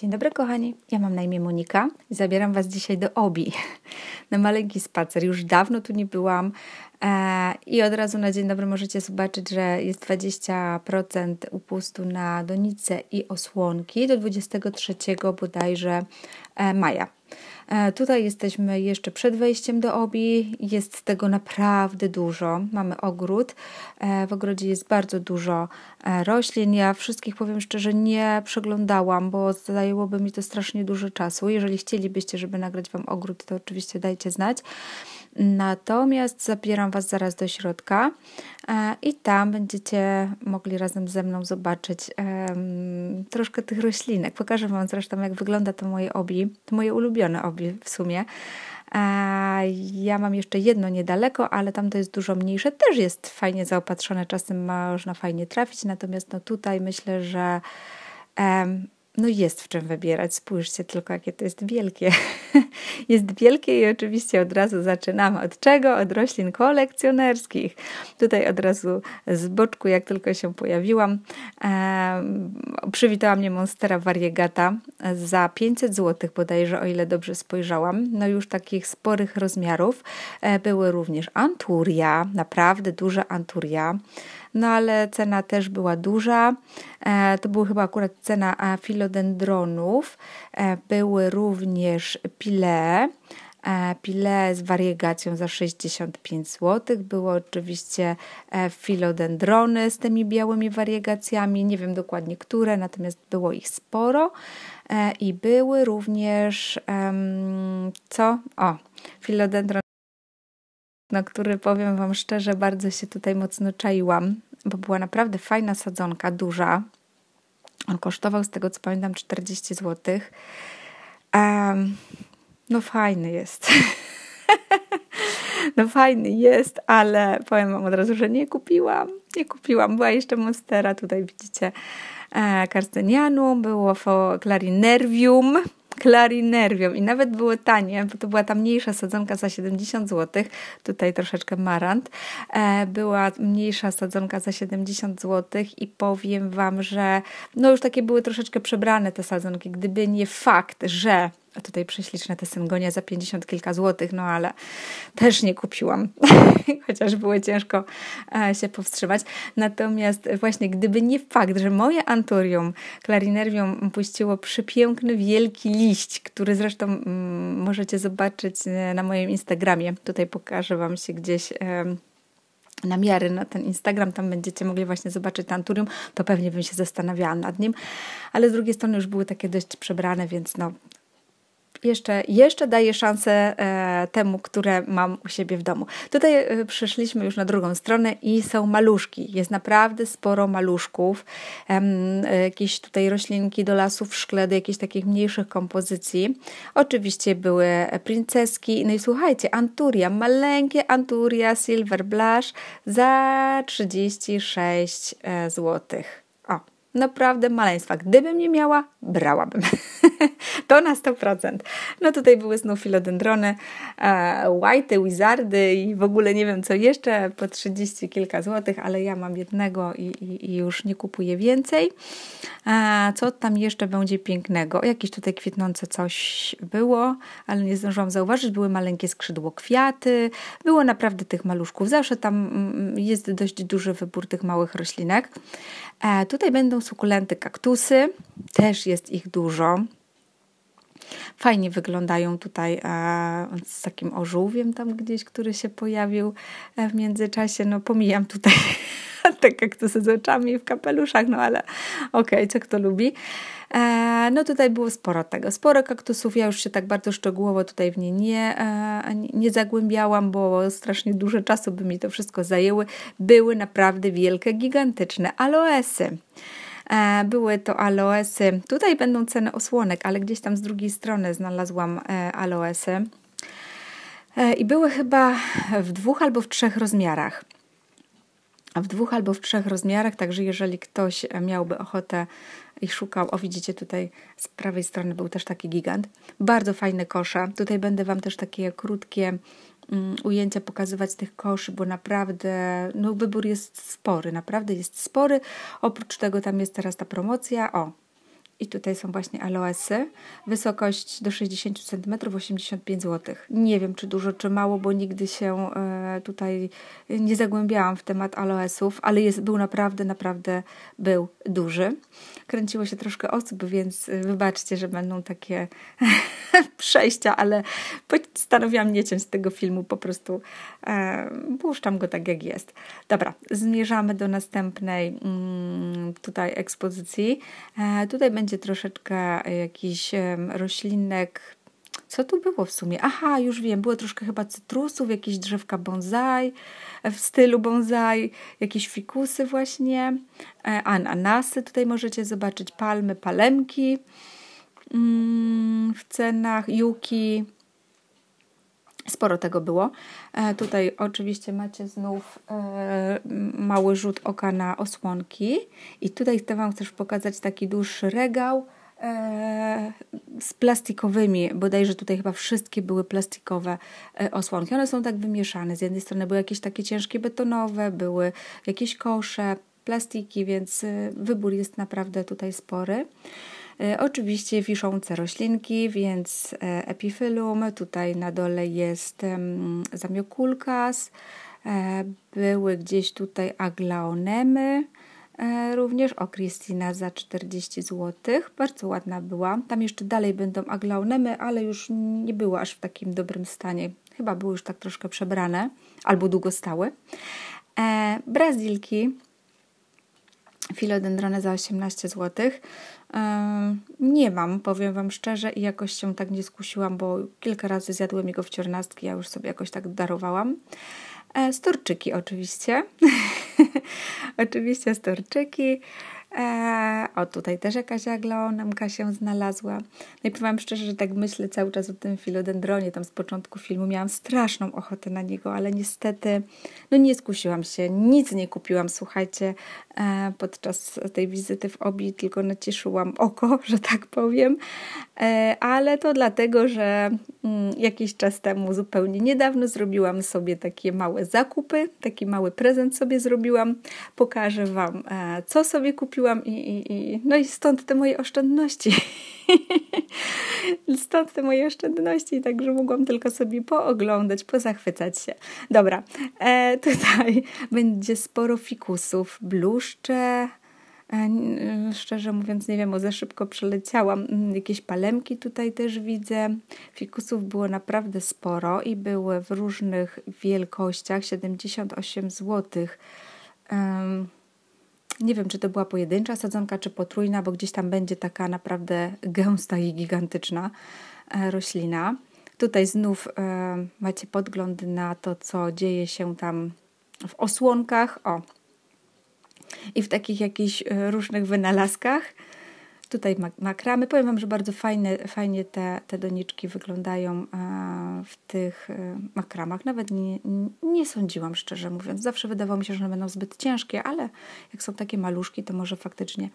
Dzień dobry, kochani. Ja mam na imię Monika i zabieram Was dzisiaj do Obi na maleńki spacer. Już dawno tu nie byłam e, i od razu na dzień dobry możecie zobaczyć, że jest 20% upustu na donice i osłonki do 23 bodajże e, maja. E, tutaj jesteśmy jeszcze przed wejściem do obi, jest tego naprawdę dużo. Mamy ogród, e, w ogrodzie jest bardzo dużo e, roślin. Ja wszystkich powiem szczerze, nie przeglądałam, bo zajęłoby mi to strasznie dużo czasu. Jeżeli chcielibyście, żeby nagrać Wam ogród, to oczywiście dajcie znać. Natomiast zabieram Was zaraz do środka i tam będziecie mogli razem ze mną zobaczyć troszkę tych roślinek. Pokażę Wam zresztą, jak wygląda to moje obi, to moje ulubione obi w sumie. A ja mam jeszcze jedno niedaleko, ale tam to jest dużo mniejsze, też jest fajnie zaopatrzone, czasem można fajnie trafić, natomiast no tutaj myślę, że no jest w czym wybierać. Spójrzcie tylko, jakie to jest wielkie. jest wielkie i oczywiście od razu zaczynamy. Od czego? Od roślin kolekcjonerskich. Tutaj od razu z boczku, jak tylko się pojawiłam, przywitała mnie Monstera variegata za 500 zł bodajże, o ile dobrze spojrzałam. No już takich sporych rozmiarów. E, były również anturia, naprawdę duże anturia no ale cena też była duża. E, to była chyba akurat cena e, filodendronów. E, były również pile. Pile z wariegacją za 65 zł. Były oczywiście filodendrony z tymi białymi wariegacjami, nie wiem dokładnie które, natomiast było ich sporo. I były również co? O, filodendron na który powiem Wam szczerze, bardzo się tutaj mocno czaiłam, bo była naprawdę fajna sadzonka, duża. On kosztował, z tego co pamiętam, 40 zł. Um, no fajny jest. no fajny jest, ale powiem Wam od razu, że nie kupiłam. Nie kupiłam. Była jeszcze Monstera, tutaj widzicie e, Karstenianum, było Clarinervium klarinerwią i nawet było tanie, bo to była ta mniejsza sadzonka za 70 zł, tutaj troszeczkę marant, e, była mniejsza sadzonka za 70 zł i powiem Wam, że no już takie były troszeczkę przebrane te sadzonki, gdyby nie fakt, że tutaj prześliczne te syngonie za 50 kilka złotych, no ale też nie kupiłam, chociaż było ciężko e, się powstrzymać. Natomiast właśnie gdyby nie fakt, że moje anturium klarinerwium puściło przepiękny, wielki liść, który zresztą mm, możecie zobaczyć e, na moim Instagramie, tutaj pokażę Wam się gdzieś... E, na namiary na ten Instagram, tam będziecie mogli właśnie zobaczyć tanturium, to pewnie bym się zastanawiała nad nim, ale z drugiej strony już były takie dość przebrane, więc no jeszcze, jeszcze daję szansę e, temu, które mam u siebie w domu. Tutaj e, przyszliśmy już na drugą stronę i są maluszki. Jest naprawdę sporo maluszków. E, jakieś tutaj roślinki do lasów w szkle, do jakichś takich mniejszych kompozycji. Oczywiście były princeski. No i słuchajcie, Anturia, maleńkie Anturia Silver Blush za 36 złotych naprawdę maleństwa. Gdybym nie miała, brałabym. to na 100%. No tutaj były znów filodendrony, e, white, wizardy i w ogóle nie wiem co jeszcze, po 30 kilka złotych, ale ja mam jednego i, i, i już nie kupuję więcej. E, co tam jeszcze będzie pięknego? Jakieś tutaj kwitnące coś było, ale nie zdążyłam zauważyć. Były maleńkie skrzydło kwiaty, było naprawdę tych maluszków. Zawsze tam mm, jest dość duży wybór tych małych roślinek. E, tutaj będą sukulenty, kaktusy, też jest ich dużo. Fajnie wyglądają tutaj e, z takim ożółwiem tam gdzieś, który się pojawił e, w międzyczasie. No pomijam tutaj te kaktusy z oczami w kapeluszach, no ale okej, okay, co kto lubi. E, no tutaj było sporo tego, sporo kaktusów. Ja już się tak bardzo szczegółowo tutaj w nie nie, e, nie zagłębiałam, bo strasznie dużo czasu by mi to wszystko zajęły. Były naprawdę wielkie, gigantyczne aloesy. E, były to aloesy. Tutaj będą ceny osłonek, ale gdzieś tam z drugiej strony znalazłam e, aloesy. E, I były chyba w dwóch albo w trzech rozmiarach. W dwóch albo w trzech rozmiarach, także jeżeli ktoś miałby ochotę i szukał, o widzicie tutaj z prawej strony był też taki gigant. Bardzo fajne kosze. Tutaj będę Wam też takie krótkie Mm, ujęcia pokazywać tych koszy, bo naprawdę no, wybór jest spory, naprawdę jest spory. Oprócz tego tam jest teraz ta promocja, o, i tutaj są właśnie aloesy. Wysokość do 60 cm 85 zł. Nie wiem, czy dużo, czy mało, bo nigdy się e, tutaj nie zagłębiałam w temat aloesów, ale jest, był naprawdę, naprawdę był duży. Kręciło się troszkę osób, więc e, wybaczcie, że będą takie przejścia, ale postanowiłam nie ciąć tego filmu, po prostu e, puszczam go tak, jak jest. Dobra, zmierzamy do następnej mm, tutaj ekspozycji. E, tutaj będzie będzie troszeczkę e, jakiś roślinek. Co tu było w sumie? Aha, już wiem, było troszkę chyba cytrusów, jakieś drzewka bonsai, e, w stylu bonsai, jakieś fikusy właśnie, e, ananasy tutaj możecie zobaczyć, palmy, palemki mm, w cenach, juki, Sporo tego było. E, tutaj oczywiście macie znów e, mały rzut oka na osłonki. I tutaj chcę Wam też pokazać taki dłuższy regał e, z plastikowymi, bodajże tutaj chyba wszystkie były plastikowe osłonki. One są tak wymieszane. Z jednej strony były jakieś takie ciężkie betonowe, były jakieś kosze, plastiki, więc wybór jest naprawdę tutaj spory. E, oczywiście wiszące roślinki, więc e, epifylum, tutaj na dole jest zamiokulkas, e, były gdzieś tutaj aglaonemy, również o Christina za 40 zł. Bardzo ładna była. Tam jeszcze dalej będą aglaonemy, ale już nie były aż w takim dobrym stanie. Chyba były już tak troszkę przebrane albo długo stały. Brazylki Filodendrony za 18 zł. Nie mam, powiem Wam szczerze, i jakoś się tak nie skusiłam, bo kilka razy zjadłem jego wciornastki, ja już sobie jakoś tak darowałam. Storczyki e, oczywiście. oczywiście storczyki. E, o, tutaj też jakaś aglonemka się znalazła. Najpierw no mam szczerze, że tak myślę cały czas o tym filodendronie. Tam z początku filmu miałam straszną ochotę na niego, ale niestety no nie skusiłam się, nic nie kupiłam, słuchajcie, e, podczas tej wizyty w Obi, tylko nacieszyłam oko, że tak powiem. E, ale to dlatego, że mm, jakiś czas temu, zupełnie niedawno zrobiłam sobie takie małe zakupy, taki mały prezent sobie zrobiłam. Pokażę Wam, co sobie kupiłam kupiłam i, i, i no i stąd te moje oszczędności. stąd te moje oszczędności, także mogłam tylko sobie pooglądać, pozachwycać się. Dobra, e, tutaj będzie sporo fikusów, bluszcze, e, e, Szczerze mówiąc, nie wiem, o za szybko przeleciałam. Mm, jakieś palemki tutaj też widzę. Fikusów było naprawdę sporo i były w różnych wielkościach 78 zł. Um, nie wiem, czy to była pojedyncza sadzonka, czy potrójna, bo gdzieś tam będzie taka naprawdę gęsta i gigantyczna e, roślina. Tutaj znów e, macie podgląd na to, co dzieje się tam w osłonkach. O, i w takich jakichś e, różnych wynalazkach. Tutaj makramy. Powiem Wam, że bardzo fajne, fajnie te, te doniczki wyglądają e, w tych e, makramach. Nawet nie, nie sądziłam, szczerze mówiąc. Zawsze wydawało mi się, że one będą zbyt ciężkie, ale jak są takie maluszki, to może faktycznie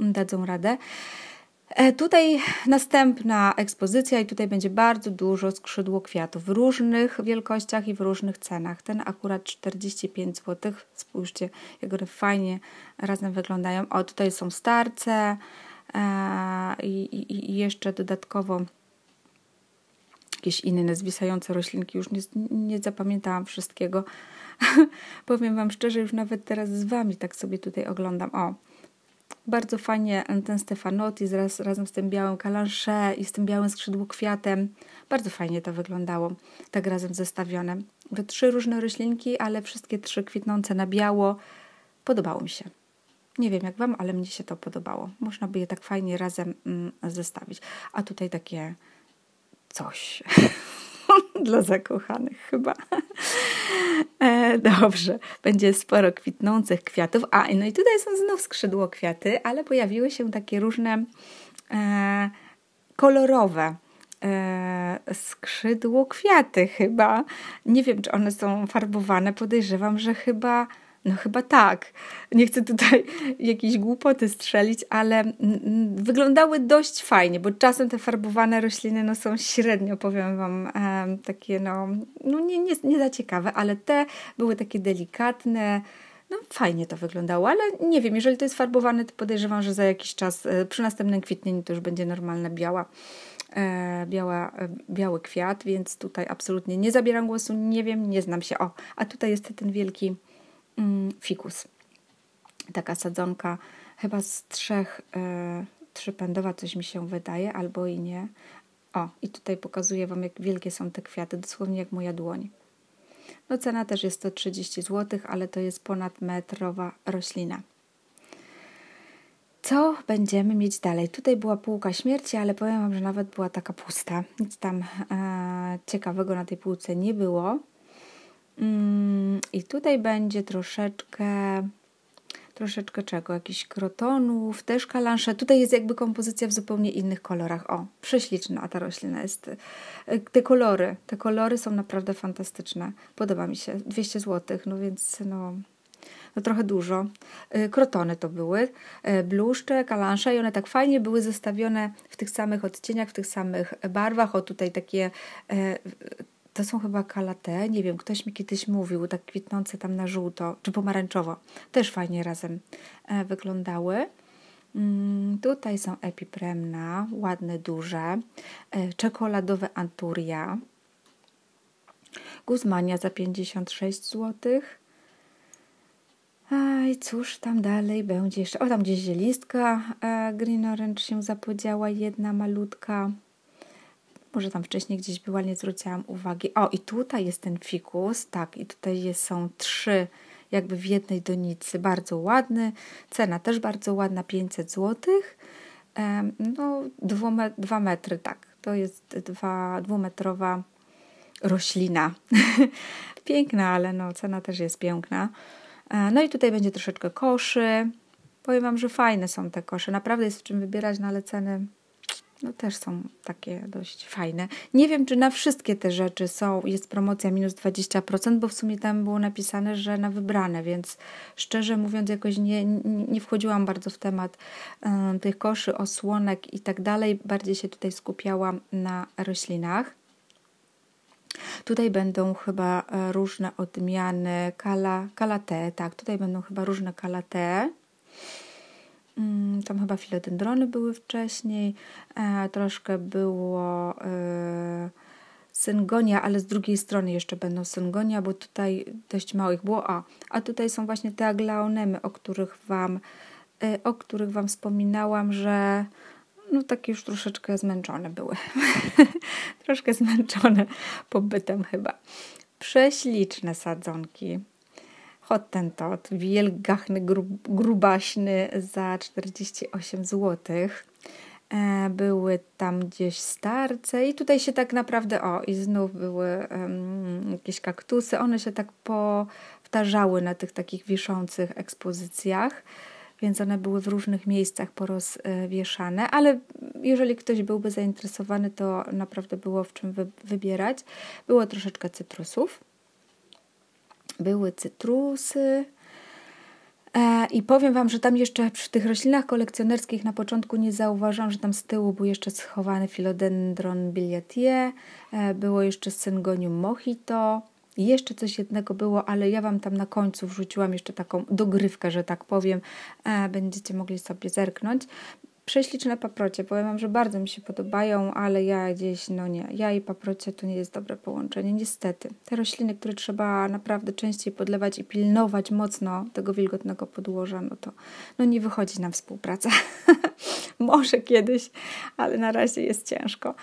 dadzą radę. E, tutaj następna ekspozycja i tutaj będzie bardzo dużo skrzydło kwiatów w różnych wielkościach i w różnych cenach. Ten akurat 45 zł. Spójrzcie, jak one fajnie razem wyglądają. O, tutaj są starce, E, i, jeszcze dodatkowo jakieś inne zwisające roślinki, już nie, nie zapamiętałam wszystkiego. Powiem Wam szczerze, już nawet teraz z Wami tak sobie tutaj oglądam. O, bardzo fajnie e, ten Stefanotti zaraz, razem z tym białym kalansze i z tym białym skrzydło kwiatem. Bardzo fajnie to wyglądało, tak razem zestawione. Trzy różne roślinki, ale wszystkie trzy kwitnące na biało. Podobało mi się. Nie wiem jak Wam, ale mnie się to podobało. Można by je tak fajnie razem mm, zestawić. A tutaj takie coś dla zakochanych chyba. E, dobrze, będzie sporo kwitnących kwiatów. A, no i tutaj są znów skrzydło kwiaty, ale pojawiły się takie różne e, kolorowe e, skrzydło kwiaty chyba. Nie wiem, czy one są farbowane, podejrzewam, że chyba no chyba tak. Nie chcę tutaj jakiejś głupoty strzelić, ale wyglądały dość fajnie, bo czasem te farbowane rośliny no, są średnio, powiem Wam, takie no, no nie, nie, nie za ciekawe, ale te były takie delikatne, no fajnie to wyglądało, ale nie wiem, jeżeli to jest farbowane, to podejrzewam, że za jakiś czas, e, przy następnym kwitnieniu to już będzie normalna biała, e, biała, e, biały kwiat, więc tutaj absolutnie nie zabieram głosu, nie wiem, nie znam się. O, a tutaj jest ten wielki Mm, fikus. Taka sadzonka chyba z trzech, y, trzypędowa coś mi się wydaje, albo i nie. O, i tutaj pokazuję Wam, jak wielkie są te kwiaty, dosłownie jak moja dłoń. No cena też jest to 30 zł, ale to jest ponad metrowa roślina. Co będziemy mieć dalej? Tutaj była półka śmierci, ale powiem Wam, że nawet była taka pusta. Nic tam e, ciekawego na tej półce nie było. Mm, I tutaj będzie troszeczkę troszeczkę czego, jakichś krotonów, też kalansze. Tutaj jest jakby kompozycja w zupełnie innych kolorach. O, prześliczna ta roślina jest. E, te kolory, te kolory są naprawdę fantastyczne. Podoba mi się. 200 zł, no więc no, no trochę dużo. E, krotony to były, e, bluszcze, kalansze i one tak fajnie były zestawione w tych samych odcieniach, w tych samych barwach. O, tutaj takie to są chyba kalate, nie wiem, ktoś mi kiedyś mówił, tak kwitnące tam na żółto czy pomarańczowo, też fajnie razem e, wyglądały. Mm, tutaj są epipremna, ładne, duże, e, czekoladowe anturia, guzmania za 56 zł. I cóż tam dalej będzie jeszcze? O, tam gdzieś listka e, Green Orange się zapodziała, jedna malutka. Może tam wcześniej gdzieś była, nie zwróciłam uwagi. O, i tutaj jest ten fikus, tak, i tutaj jest, są trzy jakby w jednej donicy, bardzo ładny. Cena też bardzo ładna, 500 zł. No, 2 metry, tak, to jest dwa, dwumetrowa roślina. Piękna, ale no, cena też jest piękna. E, no i tutaj będzie troszeczkę koszy. Powiem Wam, że fajne są te kosze. Naprawdę jest w czym wybierać, no ale ceny no też są takie dość fajne. Nie wiem, czy na wszystkie te rzeczy są, jest promocja minus 20%, bo w sumie tam było napisane, że na wybrane, więc szczerze mówiąc, jakoś nie, nie wchodziłam bardzo w temat um, tych koszy, osłonek i tak dalej. Bardziej się tutaj skupiałam na roślinach. Tutaj będą chyba e, różne odmiany kala, kalate, tak, tutaj będą chyba różne kalate. Mm, tam chyba filodendrony były wcześniej, e, troszkę było e, syngonia, ale z drugiej strony jeszcze będą syngonia, bo tutaj dość małych było. A, a tutaj są właśnie te aglaonemy, o których Wam, e, o których wam wspominałam, że no takie już troszeczkę zmęczone były. troszkę zmęczone pobytem chyba. Prześliczne sadzonki. Hottentot, wielgachny, grub, grubaśny za 48 zł. E, były tam gdzieś starce i tutaj się tak naprawdę, o i znów były um, jakieś kaktusy, one się tak powtarzały na tych takich wiszących ekspozycjach, więc one były w różnych miejscach porozwieszane, ale jeżeli ktoś byłby zainteresowany, to naprawdę było w czym wybierać. Było troszeczkę cytrusów, były cytrusy. E, I powiem Wam, że tam jeszcze w tych roślinach kolekcjonerskich na początku nie zauważyłam, że tam z tyłu był jeszcze schowany philodendron biliatie, e, było jeszcze syngonium mojito, jeszcze coś jednego było, ale ja Wam tam na końcu wrzuciłam jeszcze taką dogrywkę, że tak powiem. E, będziecie mogli sobie zerknąć prześliczne paprocie. Powiem Wam, że bardzo mi się podobają, ale ja gdzieś, no nie, ja i paprocie to nie jest dobre połączenie, niestety. Te rośliny, które trzeba naprawdę częściej podlewać i pilnować mocno tego wilgotnego podłoża, no to no nie wychodzi nam współpraca. Może kiedyś, ale na razie jest ciężko.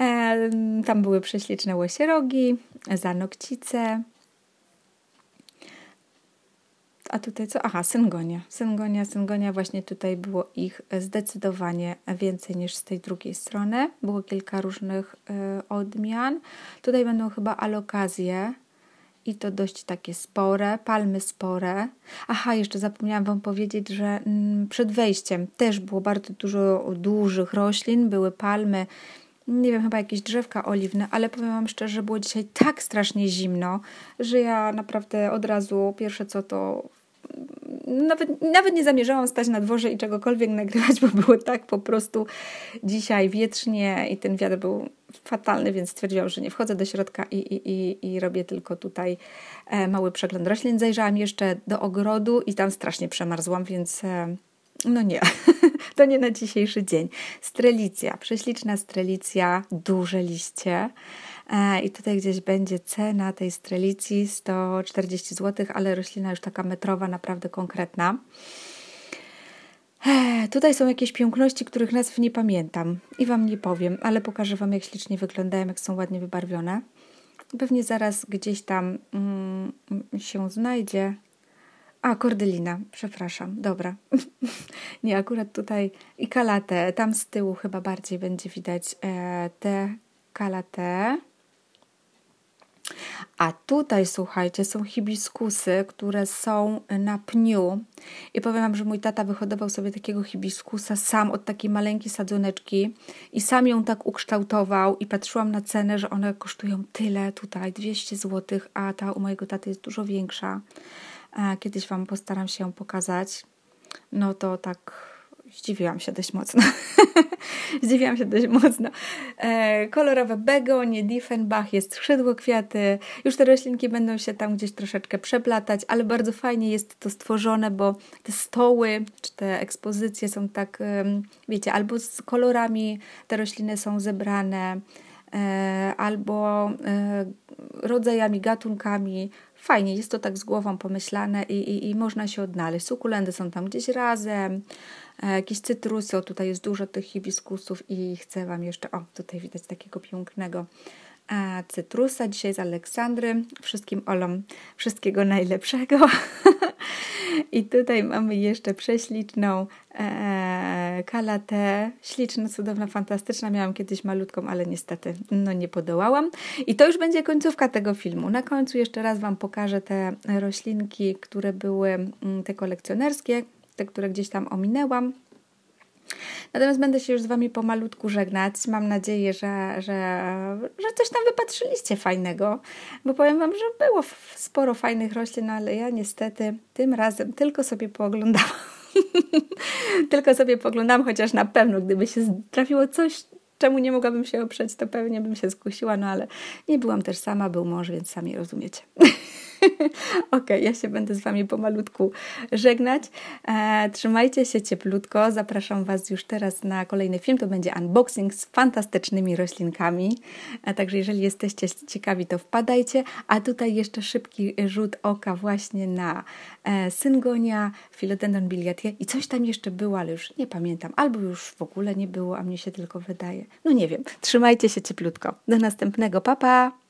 E, tam były prześliczne łosierogi, zanokcice, a tutaj co? Aha, Syngonia. Syngonia, Syngonia, właśnie tutaj było ich zdecydowanie więcej niż z tej drugiej strony. Było kilka różnych y, odmian. Tutaj będą chyba alokazje i to dość takie spore, palmy spore. Aha, jeszcze zapomniałam Wam powiedzieć, że mm, przed wejściem też było bardzo dużo dużych roślin, były palmy nie wiem, chyba jakieś drzewka oliwne, ale powiem Wam szczerze, że było dzisiaj tak strasznie zimno, że ja naprawdę od razu pierwsze co to mm, nawet, nawet nie zamierzałam stać na dworze i czegokolwiek nagrywać, bo było tak po prostu dzisiaj wietrznie i ten wiatr był fatalny, więc stwierdziłam, że nie wchodzę do środka i, i, i, i robię tylko tutaj e, mały przegląd roślin. Zajrzałam jeszcze do ogrodu i tam strasznie przemarzłam, więc e, no nie. to nie na dzisiejszy dzień. Strelicja, prześliczna strelicja, duże liście. E, I tutaj gdzieś będzie cena tej strelicji 140 zł, ale roślina już taka metrowa, naprawdę konkretna. E, tutaj są jakieś piękności, których nazw nie pamiętam i Wam nie powiem, ale pokażę Wam, jak ślicznie wyglądają, jak są ładnie wybarwione. Pewnie zaraz gdzieś tam mm, się znajdzie a, kordylina, przepraszam, dobra. nie, akurat tutaj i kalatę, tam z tyłu chyba bardziej będzie widać e, te kalatę. A tutaj, słuchajcie, są hibiskusy, które są na pniu. I powiem Wam, że mój tata wyhodował sobie takiego hibiskusa sam od takiej maleńkiej sadzoneczki i sam ją tak ukształtował i patrzyłam na cenę, że one kosztują tyle tutaj, 200 zł, a ta u mojego taty jest dużo większa kiedyś Wam postaram się pokazać, no to tak zdziwiłam się dość mocno. zdziwiłam się dość mocno. E, kolorowe begonie, Diefenbach, jest skrzydło kwiaty. Już te roślinki będą się tam gdzieś troszeczkę przeplatać, ale bardzo fajnie jest to stworzone, bo te stoły czy te ekspozycje są tak, wiecie, albo z kolorami te rośliny są zebrane, E, albo e, rodzajami, gatunkami. Fajnie, jest to tak z głową pomyślane i, i, i można się odnaleźć. Sukulendy są tam gdzieś razem, e, jakieś cytrusy, o tutaj jest dużo tych hibiskusów i chcę Wam jeszcze, o tutaj widać takiego pięknego cytrusa. Dzisiaj z Aleksandry. Wszystkim Olom wszystkiego najlepszego. I tutaj mamy jeszcze prześliczną e, e, kalatę. Śliczna, cudowna, fantastyczna. Miałam kiedyś malutką, ale niestety no, nie podołałam. I to już będzie końcówka tego filmu. Na końcu jeszcze raz Wam pokażę te roślinki, które były mm, te kolekcjonerskie, te, które gdzieś tam ominęłam. Natomiast będę się już z Wami pomalutku żegnać. Mam nadzieję, że, że, że coś tam wypatrzyliście fajnego, bo powiem Wam, że było sporo fajnych roślin, no ale ja niestety tym razem tylko sobie pooglądałam. tylko sobie poglądam, chociaż na pewno, gdyby się trafiło coś, czemu nie mogłabym się oprzeć, to pewnie bym się skusiła, no ale nie byłam też sama, był mąż, więc sami rozumiecie. ok, ja się będę z Wami pomalutku żegnać. E, trzymajcie się cieplutko. Zapraszam Was już teraz na kolejny film. To będzie unboxing z fantastycznymi roślinkami. E, także jeżeli jesteście ciekawi, to wpadajcie. A tutaj jeszcze szybki rzut oka właśnie na e, Syngonia, Philodendron biliatie i coś tam jeszcze było, ale już nie pamiętam. Albo już w ogóle nie było, a mnie się tylko wydaje. No nie wiem. Trzymajcie się cieplutko. Do następnego. Pa, pa!